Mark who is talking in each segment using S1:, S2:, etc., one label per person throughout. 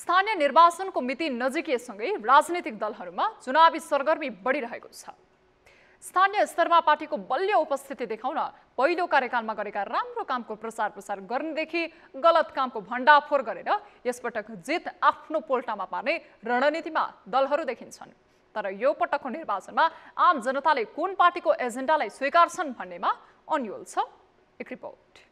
S1: स्थानीय निर्वाचनको मिति नजिकैसँगै राजनीतिक दलहरूमा चुनावी सरगर्मी बढिरहेको छ स्थानीय स्तरमा पार्टीको बलियो उपस्थिति देखाउन पहिलो कार्यकालमा गरेका राम्रो कामको प्रचार प्रसार गर्नेदेखि गलत कामको भण्डाफोर गरेर यसपटक जित आफ्नो पोल्टामा पार्ने रणनीतिमा दलहरू देखिन्छन् तर यो पटकको निर्वाचनमा आम जनताले कुन पार्टीको एजेन्डालाई स्वीकार्छन् भन्नेमा अन्यल छ एक रिपोर्ट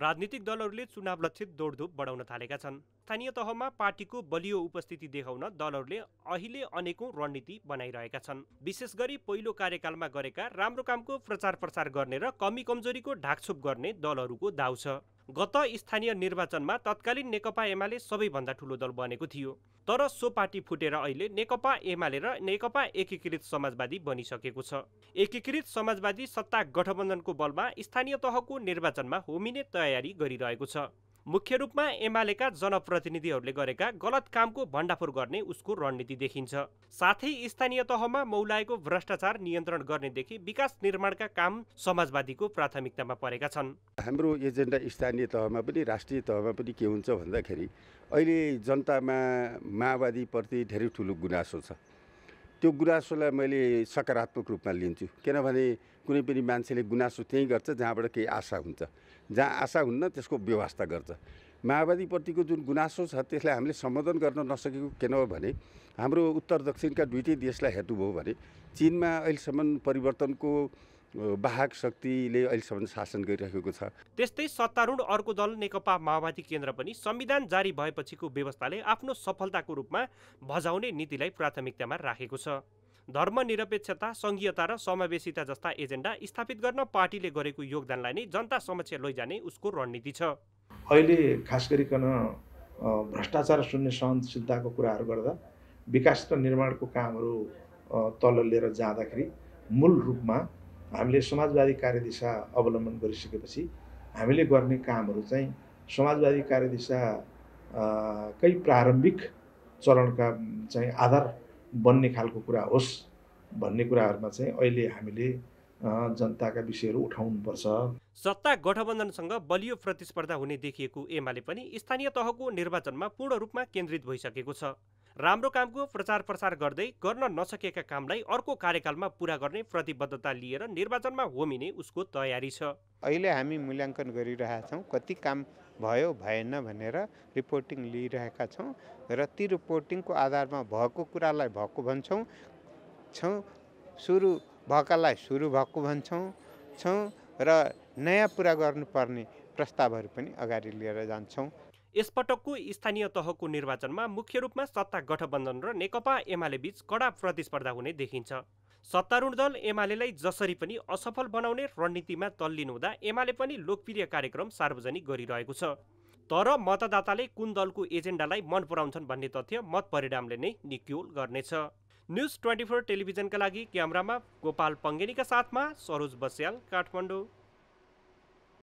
S1: राजनीतिक दलहरूले चुनाव लक्षित दौडधुप बढाउन थालेका छन् स्थानीय तहमा पार्टीको बलियो उपस्थिति देखाउन दलहरूले अहिले अनेकौँ रणनीति बनाइरहेका छन् विशेष गरी पहिलो कार्यकालमा गरेका राम्रो कामको प्रचार प्रसार गर्ने र कमी कमजोरीको ढाकछुप गर्ने दलहरूको दाउ छ गत स्थानीय निर्वाचनमा तत्कालीन नेकपा एमाले सबैभन्दा ठुलो दल बनेको थियो तर सो पार्टी फुटेर अहिले नेकपा एमाले र नेकपा एकीकृत समाजवादी बनिसकेको छ एकीकृत समाजवादी सत्ता गठबन्धनको बलमा स्थानीय तहको निर्वाचनमा होमिने तयारी गरिरहेको छ मुख्य रूपमा एमालेका जनप्रतिनिधिहरूले गरेका गलत कामको भण्डाफोर गर्ने उसको रणनीति देखिन्छ साथै स्थानीय तहमा मौलाएको भ्रष्टाचार नियन्त्रण गर्नेदेखि विकास निर्माणका काम समाजवादीको प्राथमिकतामा परेका छन्
S2: हाम्रो एजेन्डा स्थानीय तहमा पनि राष्ट्रिय तहमा पनि के हुन्छ भन्दाखेरि अहिले जनतामा माओवादीप्रति धेरै ठुलो गुनासो छ त्यो गुनासोलाई मैले सकारात्मक रूपमा लिन्छु किनभने कुनै पनि मान्छेले गुनासो त्यहीँ गर्छ जहाँबाट केही आशा हुन्छ जहाँ आशा हुन्न त्यसको व्यवस्था गर्छ माओवादीप्रतिको जुन गुनासो छ त्यसलाई हामीले सम्बोधन गर्न नसकेको किन हो भने हाम्रो उत्तर दक्षिणका दुइटै देशलाई हेर्नुभयो भने चिनमा अहिलेसम्म परिवर्तनको वाहक शक्तिले अहिलेसम्म शासन गरिरहेको छ
S1: त्यस्तै सत्तारूढ अर्को दल नेकपा माओवादी केन्द्र पनि संविधान जारी भएपछिको व्यवस्थाले आफ्नो सफलताको रूपमा भजाउने नीतिलाई प्राथमिकतामा राखेको छ धर्मनिरपेक्षता सङ्घीयता र समावेशिता जस्ता एजेन्डा स्थापित गर्न पार्टीले गरेको योगदानलाई नै जनता समक्ष लैजाने उसको रणनीति छ
S3: अहिले खास गरिकन भ्रष्टाचार शून्य सहनशीलताको कुराहरू गर्दा विकास र निर्माणको कामहरू तल लिएर जाँदाखेरि मूल रूपमा हामीले समाजवादी कार्यदिशा अवलम्बन गरिसकेपछि हामीले गर्ने कामहरू चाहिँ समाजवादी कार्यदिशाकै प्रारम्भिक चरणका चाहिँ आधार बन्ने खालको कुरा होस् भन्ने कुराहरूमा चाहिँ अहिले हामीले जनताका विषयहरू उठाउनुपर्छ
S1: सत्ता गठबन्धनसँग बलियो प्रतिस्पर्धा हुने देखिएको एमाले पनि स्थानीय तहको निर्वाचनमा पूर्ण रूपमा केन्द्रित भइसकेको छ राम्रो कामको प्रचार प्रसार गर्दै गर्न नसकेका कामलाई अर्को कार्यकालमा पुरा गर्ने प्रतिबद्धता लिएर निर्वाचनमा होमिने उसको तयारी छ अहिले हामी मूल्याङ्कन गरिरहेका छौँ कति काम भयो भएन भनेर रिपोर्टिङ लिइरहेका छौँ र ती रिपोर्टिङको आधारमा भएको कुरालाई भएको भन्छौँ छौँ सुरु भएकालाई सुरु भएको भन्छौँ छौँ र नयाँ पुरा गर्नुपर्ने प्रस्तावहरू पनि अगाडि लिएर जान्छौँ यसपटकको स्थानीय तहको निर्वाचनमा मुख्य रूपमा सत्ता गठबन्धन र नेकपा एमाले बीच कडा प्रतिस्पर्धा हुने देखिन्छ सत्तारूढ दल एमालेलाई जसरी पनि असफल बनाउने रणनीतिमा हुँदा एमाले पनि लोकप्रिय कार्यक्रम सार्वजनिक गरिरहेको छ तर मतदाताले कुन दलको एजेन्डालाई मन पराउँछन् भन्ने तथ्य मत परिणामले नै निक्योल गर्नेछ न्युज ट्वेन्टी फोर टेलिभिजनका लागि क्यामरामा गोपाल पङ्गेनीका साथमा सरोज बस्याल काठमाडौँ